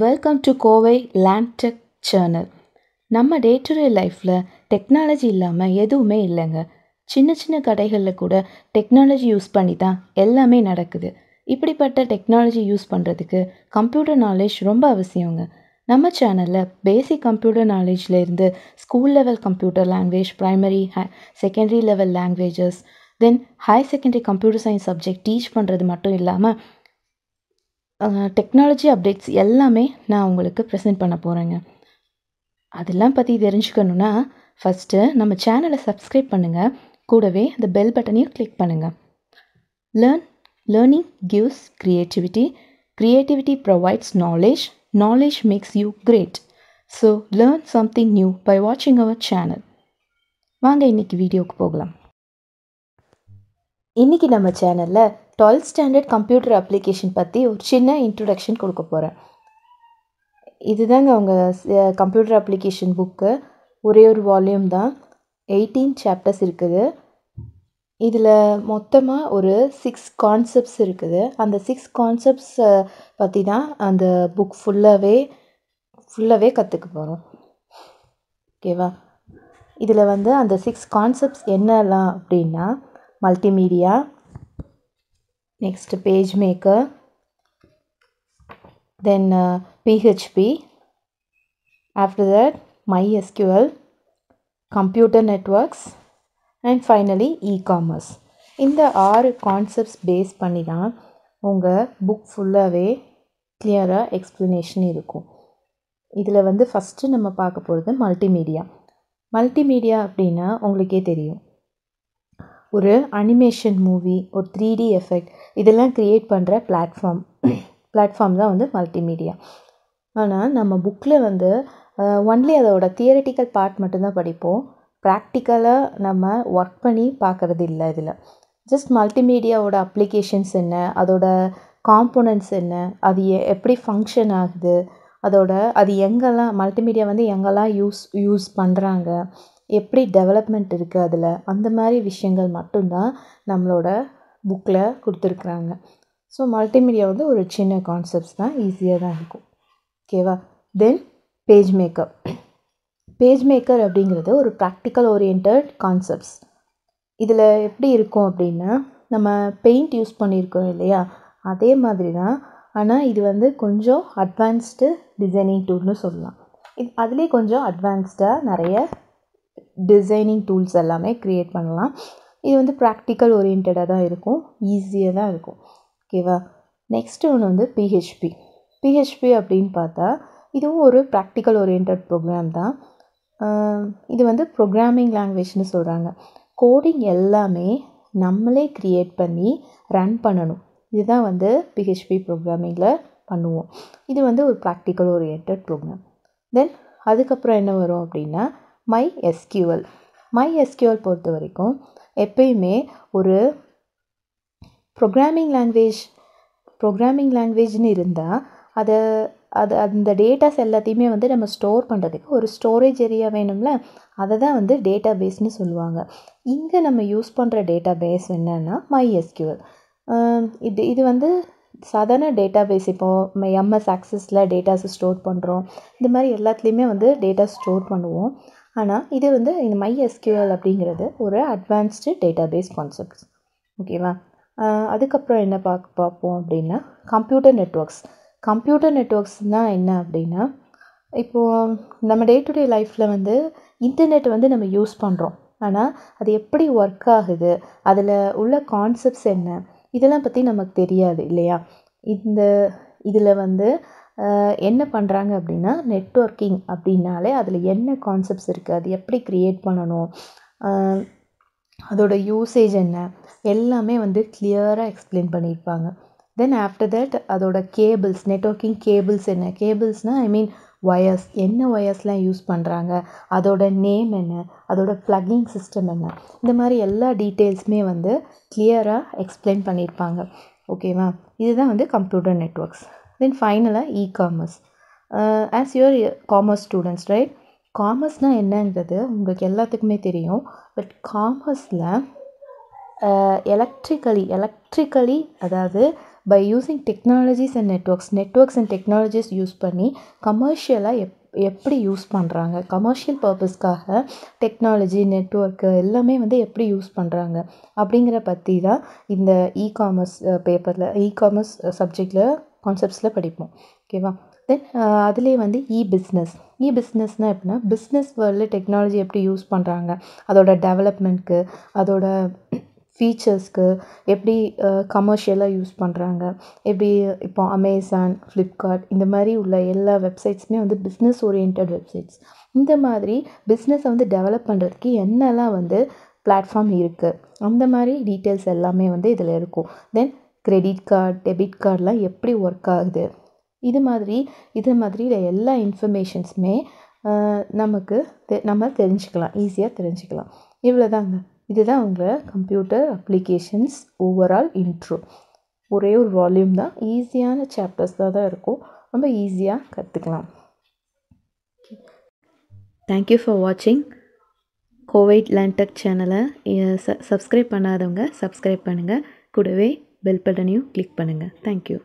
welcome to Kovai tech channel நம்ம day to day லைஃப்பில் technology இல்லாமல் எதுவுமே இல்லைங்க சின்ன சின்ன கடைகளில் கூட டெக்னாலஜி யூஸ் பண்ணி தான் எல்லாமே நடக்குது இப்படிப்பட்ட டெக்னாலஜி யூஸ் பண்ணுறதுக்கு கம்ப்யூட்டர் நாலேஜ் ரொம்ப அவசியங்க நம்ம சேனலில் பேசிக் கம்ப்யூட்டர் நாலேஜ்லேருந்து school level computer language primary high secondary level languages then higher secondary computer science subject teach பண்ணுறது மட்டும் இல்லாமல் டெக்னாலஜி அப்டேட்ஸ் எல்லாமே நான் உங்களுக்கு ப்ரெசென்ட் பண்ண போகிறேங்க அதெல்லாம் பற்றி தெரிஞ்சுக்கணுன்னா ஃபஸ்ட்டு நம்ம சேனலை சப்ஸ்கிரைப் பண்ணுங்கள் கூடவே இந்த பெல் பட்டனையும் கிளிக் பண்ணுங்கள் learn learning gives creativity creativity provides knowledge knowledge makes you great so learn something new by வாட்சிங் அவர் சேனல் வாங்க இன்றைக்கி வீடியோவுக்கு போகலாம் இன்றைக்கி நம்ம சேனலில் டுவெல்த் ஸ்டாண்டர்ட் கம்ப்யூட்டர் அப்ளிகேஷன் பற்றி ஒரு சின்ன இன்ட்ரொடக்ஷன் கொடுக்க போகிறேன் இதுதாங்க அவங்க கம்ப்யூட்டர் அப்ளிகேஷன் புக்கு ஒரே ஒரு வால்யூம் தான் எயிட்டீன் சாப்டர்ஸ் இருக்குது இதில் மொத்தமாக ஒரு சிக்ஸ் கான்செப்ட்ஸ் இருக்குது அந்த சிக்ஸ் கான்செப்ட்ஸை பற்றி தான் அந்த புக் ஃபுல்லாகவே ஃபுல்லாகவே கற்றுக்க போகிறோம் ஓகேவா இதில் வந்து அந்த சிக்ஸ் கான்செப்ட்ஸ் என்னெல்லாம் அப்படின்னா multimedia next page maker then PHP after that my SQL computer networks and finally e commerce இந்த ஆறு கான்செப்ட்ஸ் பேஸ் பண்ணி தான் உங்கள் புக் ஃபுல்லாகவே கிளியராக எக்ஸ்ப்ளனேஷன் இருக்கும் இதில் வந்து ஃபஸ்ட்டு நம்ம பார்க்க போகிறது மல்டிமீடியா மல்டிமீடியா அப்படின்னா உங்களுக்கே தெரியும் ஒரு அனிமேஷன் மூவி ஒரு த்ரீ டி எஃபெக்ட் இதெல்லாம் க்ரியேட் பண்ணுற ப்ளாட்ஃபார்ம் ப்ளாட்ஃபார்ம் தான் வந்து மல்டிமீடியா ஆனால் நம்ம புக்கில் வந்து ஒன்லி அதோட தியரட்டிக்கல் பார்ட் மட்டும்தான் படிப்போம் ப்ராக்டிக்கலாக நம்ம ஒர்க் பண்ணி பார்க்குறது இல்லை இதில் ஜஸ்ட் மல்டிமீடியாவோட அப்ளிகேஷன்ஸ் என்ன அதோட காம்போனன்ட்ஸ் என்ன அது எப்படி ஃபங்க்ஷன் ஆகுது அதோட அது எங்கெல்லாம் மல்டிமீடியா வந்து எங்கெல்லாம் யூஸ் யூஸ் பண்ணுறாங்க எப்படி டெவலப்மெண்ட் இருக்குது அதில் அந்த மாதிரி விஷயங்கள் மட்டும்தான் நம்மளோட புக்கில் கொடுத்துருக்குறாங்க ஸோ மல்டிமீடியா வந்து ஒரு சின்ன கான்செப்ட்ஸ் தான் ஈஸியாக தான் இருக்கும் ஓகேவா then page makeup page maker அப்படிங்கிறது ஒரு ப்ராக்டிக்கல் ஓரியன்ட் கான்செப்ட்ஸ் இதில் எப்படி இருக்கும் அப்படின்னா நம்ம பெயிண்ட் யூஸ் பண்ணியிருக்கோம் இல்லையா அதே மாதிரி தான் ஆனால் இது வந்து கொஞ்சம் அட்வான்ஸ்டு டிசைனிங் டூல்னு சொல்லலாம் இது அதுலேயே கொஞ்சம் அட்வான்ஸ்டாக நிறைய டிசைனிங் டூல்ஸ் எல்லாமே க்ரியேட் பண்ணலாம் இது வந்து ப்ராக்டிக்கல் ஓரியன்டாக தான் இருக்கும் ஈஸியாக தான் இருக்கும் ஓகேவா நெக்ஸ்ட்டு ஒன்று வந்து பிஹெச்பி பிஹெச்பி அப்படின்னு பார்த்தா இதுவும் ஒரு ப்ராக்டிக்கல் ஓரியன்ட் ப்ரோக்ராம் தான் இது வந்து ப்ரோக்ராமிங் லாங்குவேஜ்னு சொல்கிறாங்க கோடிங் எல்லாமே நம்மளே க்ரியேட் பண்ணி ரன் பண்ணணும் இதுதான் வந்து பிஹெச்பி ப்ரோக்ராமிங்கில் பண்ணுவோம் இது வந்து ஒரு ப்ராக்டிக்கல் ஓரியன்ட் ப்ரோக்ராம் தென் அதுக்கப்புறம் என்ன வரும் அப்படின்னா மை எஸ்கியூஎல் மை எஸ்கியூஎல் பொறுத்த வரைக்கும் எப்பயுமே ஒரு ப்ரோக்ராமிங் லாங்குவேஜ் ப்ரோக்ராமிங் லாங்குவேஜ்னு இருந்தால் அதை அது அந்த டேட்டாஸ் எல்லாத்தையுமே வந்து நம்ம ஸ்டோர் பண்ணுறதுக்கு ஒரு ஸ்டோரேஜ் ஏரியா வேணும்ல அதை தான் வந்து டேட்டா பேஸ்னு சொல்லுவாங்க இங்கே நம்ம யூஸ் பண்ணுற டேட்டா பேஸ் என்னென்னா மை எஸ்கியூஎல் இது இது வந்து சாதாரண டேட்டா பேஸ் இப்போது எம்எஸ் ஆக்சஸில் டேட்டாஸை ஸ்டோர் பண்ணுறோம் இந்த மாதிரி எல்லாத்துலேயுமே வந்து டேட்டா ஸ்டோர் பண்ணுவோம் ஆனால் இது வந்து இந்த மை எஸ்கியூஎல் அப்படிங்கிறது ஒரு அட்வான்ஸ்டு டேட்டா பேஸ் கான்செப்ட்ஸ் ஓகேவா அதுக்கப்புறம் என்ன பார்க்க பார்ப்போம் அப்படின்னா கம்ப்யூட்டர் நெட்ஒர்க்ஸ் கம்ப்யூட்டர் நெட்ஒர்க்ஸ்னால் என்ன அப்படின்னா இப்போது நம்ம டே டு டே லைஃப்பில் வந்து இன்டர்நெட் வந்து நம்ம யூஸ் பண்ணுறோம் ஆனால் அது எப்படி ஒர்க் ஆகுது அதில் உள்ள கான்செப்ட்ஸ் என்ன இதெல்லாம் பற்றி நமக்கு தெரியாது இல்லையா இந்த இதில் வந்து என்ன பண்ணுறாங்க அப்படின்னா நெட்வொர்க்கிங் அப்படின்னாலே அதில் என்ன கான்செப்ட்ஸ் இருக்குது அது எப்படி க்ரியேட் பண்ணணும் அதோடய யூசேஜ் என்ன எல்லாமே வந்து க்ளியராக எக்ஸ்பிளைன் பண்ணியிருப்பாங்க தென் ஆஃப்டர் தட் அதோடய கேபிள்ஸ் நெட்வொர்க்கிங் கேபிள்ஸ் என்ன கேபிள்ஸ்னால் ஐ மீன் ஒயர்ஸ் என்ன ஒயர்ஸ்லாம் யூஸ் பண்ணுறாங்க அதோட நேம் என்ன அதோட ப்ளக்கிங் சிஸ்டம் என்ன இந்த மாதிரி எல்லா டீட்டெயில்ஸுமே வந்து க்ளியராக எக்ஸ்பிளைன் பண்ணியிருப்பாங்க ஓகேவா இதுதான் வந்து கம்ப்யூட்டர் நெட்ஒர்க்ஸ் தென் ஃபைனலாக e commerce as your commerce students right காமர்ஸ்னால் என்னன்றது உங்களுக்கு எல்லாத்துக்குமே தெரியும் பட் காமர்ஸில் எலக்ட்ரிக்கலி எலக்ட்ரிக்கலி அதாவது by using technologies and networks networks and technologies use பண்ணி கமர்ஷியலாக எப் எப்படி யூஸ் பண்ணுறாங்க கமர்ஷியல் பர்பஸ்க்காக டெக்னாலஜி நெட்ஒர்க்கு எல்லாமே வந்து எப்படி யூஸ் பண்ணுறாங்க அப்படிங்கிற பற்றி தான் இந்த இ காமர்ஸ் பேப்பரில் இ காமர்ஸ் சப்ஜெக்டில் கான்செப்ட்ஸில் படிப்போம் ஓகேவா தென் அதிலே வந்து இ பிஸ்னஸ் இ பிஸ்னஸ்னால் எப்படின்னா பிஸ்னஸ் வேர்ல்டில் டெக்னாலஜி எப்படி யூஸ் பண்ணுறாங்க அதோட டெவலப்மெண்ட்க்கு அதோட ஃபீச்சர்ஸ்க்கு எப்படி கமர்ஷியலாக யூஸ் பண்ணுறாங்க எப்படி இப்போ அமேசான் ஃப்ளிப்கார்ட் இந்த மாதிரி உள்ள எல்லா வெப்சைட்ஸுமே வந்து பிஸ்னஸ் ஓரியன்ட் வெப்சைட்ஸ் இந்த மாதிரி பிஸ்னஸை வந்து டெவலப் பண்ணுறதுக்கு என்னெல்லாம் வந்து பிளாட்ஃபார்ம் இருக்குது அந்த மாதிரி டீட்டெயில்ஸ் எல்லாமே வந்து இதில் இருக்கும் தென் கிரெடிட் கார்டு டெபிட் கார்டெலாம் எப்படி ஒர்க் ஆகுது இது மாதிரி இது மாதிரி எல்லா இன்ஃபர்மேஷன்ஸுமே நமக்கு தெ நம்ம தெரிஞ்சுக்கலாம் ஈஸியாக தெரிஞ்சுக்கலாம் இவ்வளோ தாங்க இதுதான் தான் உங்கள் கம்ப்யூட்டர் அப்ளிகேஷன்ஸ் ஓவரால் இன்ட்ரோ ஒரே ஒரு வால்யூம் தான் ஈஸியான சாப்டர்ஸாக தான் இருக்கும் ரொம்ப ஈஸியாக கற்றுக்கலாம் தேங்க்யூ ஃபார் வாட்சிங் கோவைட் லேண்டக் சேனலை ச சப்ஸ்கிரைப் பண்ணாதவங்க சப்ஸ்கிரைப் பண்ணுங்கள் கூடவே பெல் பட்டனையும் கிளிக் பண்ணுங்கள் தேங்க்யூ